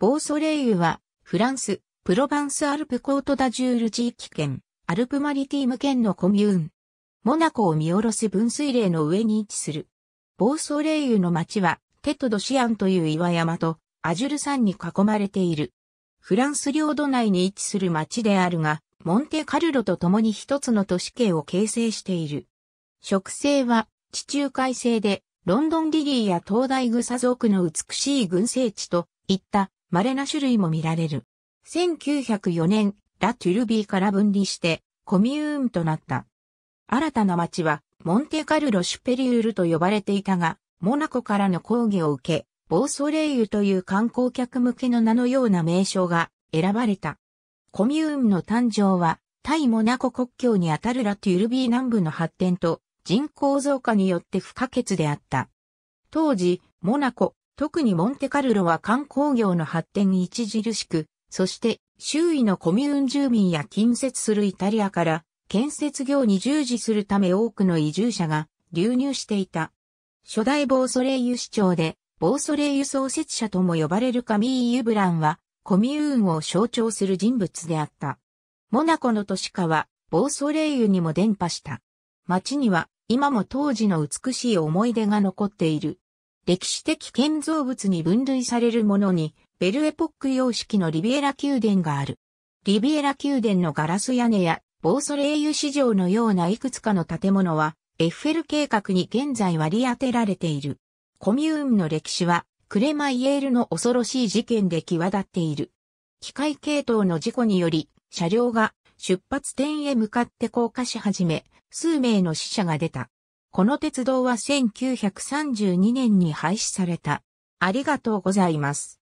ボーソレイユは、フランス、プロバンスアルプコートダジュール地域圏、アルプマリティーム圏のコミューン。モナコを見下ろす分水嶺の上に位置する。ボーソレイユの町は、テトドシアンという岩山と、アジュル山に囲まれている。フランス領土内に位置する町であるが、モンテカルロと共に一つの都市圏を形成している。植生は地中海性で、ロンドンリリーや東大グサ族の美しい群生地といった稀な種類も見られる。1904年、ラ・トゥルビーから分離して、コミューンとなった。新たな町は、モンテカルロ・シュペリュールと呼ばれていたが、モナコからの抗議を受け、ボーソレイユという観光客向けの名のような名称が選ばれた。コミューンの誕生は、対モナコ国境にあたるラ・トゥルビー南部の発展と人口増加によって不可欠であった。当時、モナコ、特にモンテカルロは観光業の発展に著しく、そして周囲のコミューン住民や近接するイタリアから建設業に従事するため多くの移住者が流入していた。初代ボーソレイユ市長で、ボーソレイユ創設者とも呼ばれるカミーユ・ブランは、コミューンを象徴する人物であった。モナコの都市化は、ボーソレイユにも伝播した。街には、今も当時の美しい思い出が残っている。歴史的建造物に分類されるものに、ベルエポック様式のリビエラ宮殿がある。リビエラ宮殿のガラス屋根や、ボーソレーユ市場のようないくつかの建物は、エッフェル計画に現在割り当てられている。コミューンの歴史は、クレマイエールの恐ろしい事件で際立っている。機械系統の事故により、車両が出発点へ向かって降下し始め、数名の死者が出た。この鉄道は1932年に廃止された。ありがとうございます。